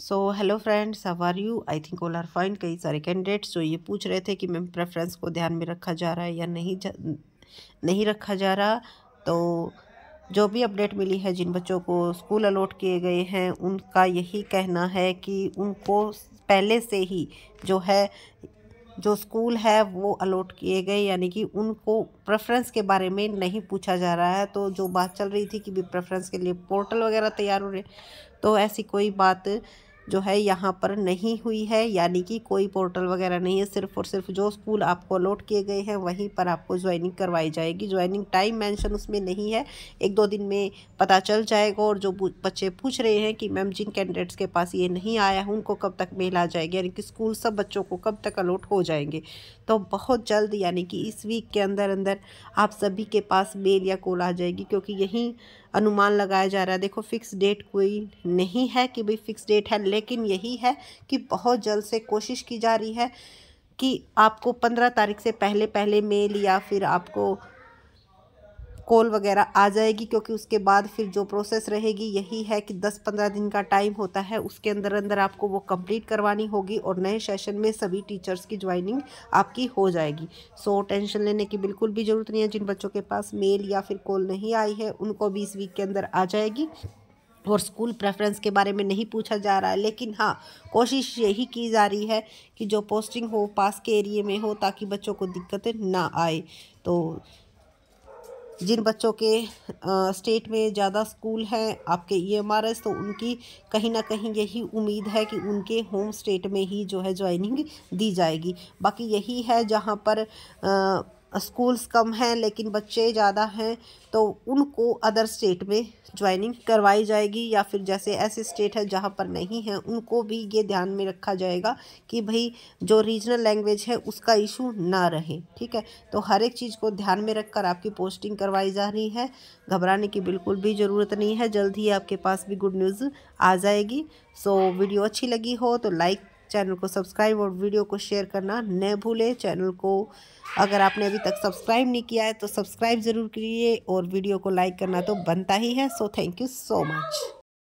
so hello friends how are you I think all are fine कई सारे candidates जो ये पूछ रहे थे कि मैम प्रेफरेंस को ध्यान में रखा जा रहा है या नहीं जा, नहीं रखा जा रहा तो जो भी अपडेट मिली है जिन बच्चों को स्कूल अलॉट किए गए हैं उनका यही कहना है कि उनको पहले से ही जो है जो स्कूल है वो अलॉट किए गए यानी कि उनको प्रेफरेंस के बारे में नहीं पूछा जा रहा है तो जो बात चल रही थी कि भी प्रेफरेंस के लिए पोर्टल वगैरह तैयार हो रहे तो ऐसी कोई बात जो है यहाँ पर नहीं हुई है यानी कि कोई पोर्टल वगैरह नहीं है सिर्फ और सिर्फ जो स्कूल आपको अलॉट किए गए हैं वहीं पर आपको ज्वाइनिंग करवाई जाएगी ज्वाइनिंग टाइम मेंशन उसमें नहीं है एक दो दिन में पता चल जाएगा और जो बच्चे पूछ रहे हैं कि मैम जिन कैंडिडेट्स के पास ये नहीं आया है उनको कब तक मेल आ जाएगी यानी कि स्कूल सब बच्चों को कब तक अलॉट हो जाएंगे तो बहुत जल्द यानी कि इस वीक के अंदर अंदर आप सभी के पास मेल या कॉल आ जाएगी क्योंकि यही अनुमान लगाया जा रहा है देखो फिक्स डेट कोई नहीं है कि भाई फिक्स डेट है ले लेकिन यही है कि बहुत जल्द से कोशिश की जा रही है कि आपको पंद्रह तारीख से पहले पहले मेल या फिर आपको कॉल वगैरह आ जाएगी क्योंकि उसके बाद फिर जो प्रोसेस रहेगी यही है कि 10-15 दिन का टाइम होता है उसके अंदर अंदर आपको वो कंप्लीट करवानी होगी और नए सेशन में सभी टीचर्स की ज्वाइनिंग आपकी हो जाएगी सो टेंशन लेने की बिल्कुल भी ज़रूरत नहीं है जिन बच्चों के पास मेल या फिर कॉल नहीं आई है उनको भी इस वीक के अंदर आ जाएगी और स्कूल प्रेफरेंस के बारे में नहीं पूछा जा रहा है लेकिन हाँ कोशिश यही की जा रही है कि जो पोस्टिंग हो पास के एरिए में हो ताकि बच्चों को दिक्कतें ना आए तो जिन बच्चों के आ, स्टेट में ज़्यादा स्कूल हैं आपके ई एम आर एस तो उनकी कहीं ना कहीं यही उम्मीद है कि उनके होम स्टेट में ही जो है ज्वाइनिंग दी जाएगी बाकी यही है जहाँ पर आ, स्कूल्स कम हैं लेकिन बच्चे ज़्यादा हैं तो उनको अदर स्टेट में ज्वाइनिंग करवाई जाएगी या फिर जैसे ऐसे स्टेट है जहाँ पर नहीं है उनको भी ये ध्यान में रखा जाएगा कि भाई जो रीजनल लैंग्वेज है उसका इशू ना रहे ठीक है तो हर एक चीज़ को ध्यान में रखकर आपकी पोस्टिंग करवाई जा रही है घबराने की बिल्कुल भी ज़रूरत नहीं है जल्द ही आपके पास भी गुड न्यूज़ आ जाएगी सो वीडियो अच्छी लगी हो तो लाइक चैनल को सब्सक्राइब और वीडियो को शेयर करना न भूलें चैनल को अगर आपने अभी तक सब्सक्राइब नहीं किया है तो सब्सक्राइब ज़रूर करिए और वीडियो को लाइक करना तो बनता ही है so thank you so much